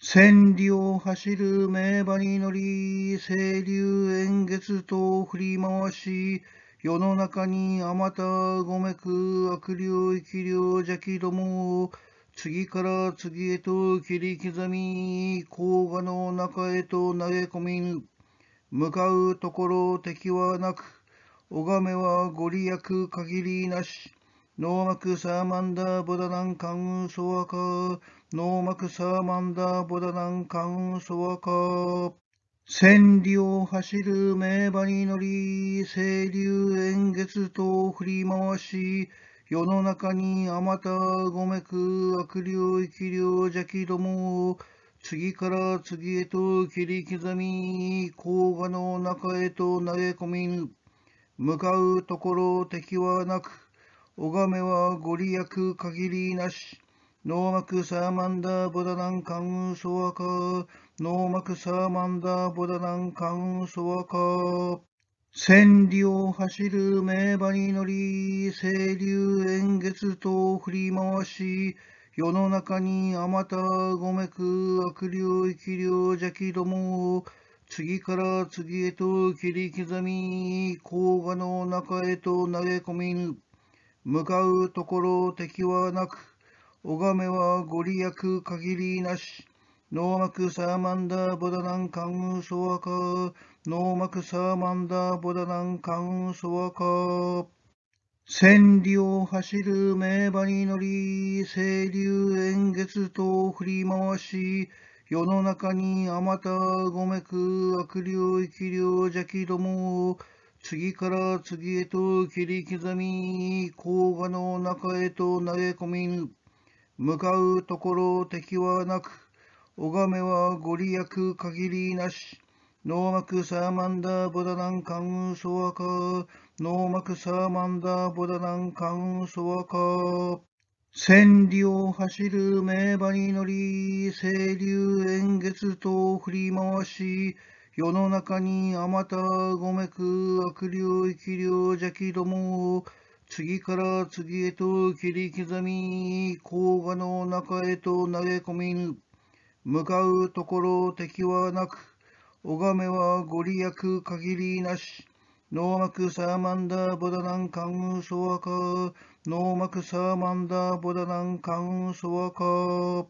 千里を走る名馬に乗り、清流円月と振り回し、世の中にあまたごめく悪霊生霊邪気どもを、次から次へと切り刻み、甲賀の中へと投げ込みぬ。向かうところ敵はなく、拝めはご利益限りなし。ノーマクサーマンダーボダナンカンソワカー。ノーマクサーマンダーボダナンカンソワカー。千里を走る名馬に乗り、清流円月と振り回し、世の中にあまたごめく悪霊生霊邪気ども、を、次から次へと切り刻み、甲賀の中へと投げ込みぬ。向かうところ敵はなく、拝めはご利益限りなし。脳膜サーマンダーボダナンカンソワカ。脳膜サーマンダーボダナンカンソワカ。千里を走る名馬に乗り、清流円月と振り回し、世の中にあまたごめく悪霊生霊邪気ども、を、次から次へと切り刻み、甲賀の中へと投げ込みぬ。向かうところ敵はなく、拝めはご利益限りなし。脳膜サーマンダーボダナンカウンソワカ脳膜サーマンダーボダナンカウンソワカ千里を走る名馬に乗り、清流円月と振り回し、世の中にあまたごめく悪霊生き霊邪気どもを、次から次へと切り刻み、工場の中へと投げ込みぬ。向かうところ敵はなく、拝めはご利益限りなし。脳膜サーマンダーボダナンカウンソワカー。膜サーマンダーボダナンカウンソワカー。千里を走る名馬に乗り、清流円月と振り回し、世の中にあまたごめく悪霊生霊邪気ども次から次へと切り刻み甲賀の中へと投げ込みぬ向かうところ敵はなく拝めはご利益限りなし脳膜サーマンダーボダナンカウンソワカ脳ーサーマンダーボダナンカウンソワカ